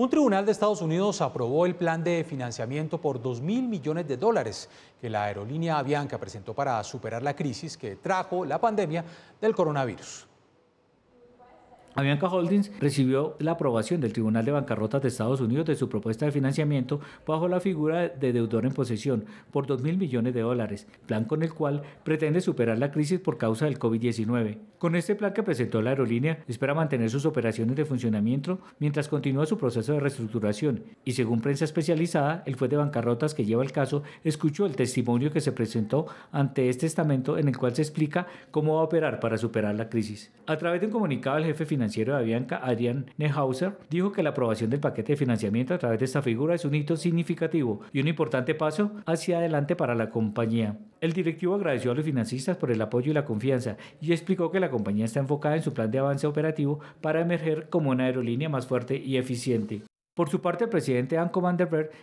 Un tribunal de Estados Unidos aprobó el plan de financiamiento por 2 mil millones de dólares que la aerolínea Avianca presentó para superar la crisis que trajo la pandemia del coronavirus. Avianca Holdings recibió la aprobación del Tribunal de Bancarrotas de Estados Unidos de su propuesta de financiamiento bajo la figura de deudor en posesión por 2.000 millones de dólares, plan con el cual pretende superar la crisis por causa del COVID-19. Con este plan que presentó la aerolínea, espera mantener sus operaciones de funcionamiento mientras continúa su proceso de reestructuración y según prensa especializada, el juez de bancarrotas que lleva el caso escuchó el testimonio que se presentó ante este estamento en el cual se explica cómo va a operar para superar la crisis. A través de un comunicado, el jefe financiero financiero de Avianca, Adrian Nehauser, dijo que la aprobación del paquete de financiamiento a través de esta figura es un hito significativo y un importante paso hacia adelante para la compañía. El directivo agradeció a los financistas por el apoyo y la confianza y explicó que la compañía está enfocada en su plan de avance operativo para emerger como una aerolínea más fuerte y eficiente. Por su parte, el presidente Anko van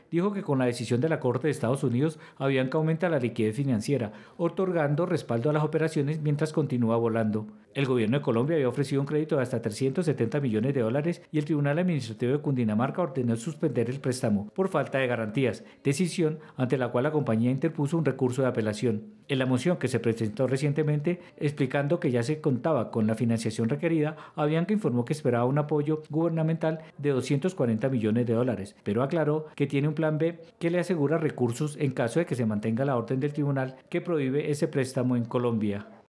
dijo que con la decisión de la Corte de Estados Unidos, que aumentar la liquidez financiera, otorgando respaldo a las operaciones mientras continúa volando. El gobierno de Colombia había ofrecido un crédito de hasta 370 millones de dólares y el Tribunal Administrativo de Cundinamarca ordenó suspender el préstamo por falta de garantías, decisión ante la cual la compañía interpuso un recurso de apelación. En la moción que se presentó recientemente, explicando que ya se contaba con la financiación requerida, Avianca informó que esperaba un apoyo gubernamental de 240 millones de dólares, pero aclaró que tiene un plan B que le asegura recursos en caso de que se mantenga la orden del tribunal que prohíbe ese préstamo en Colombia.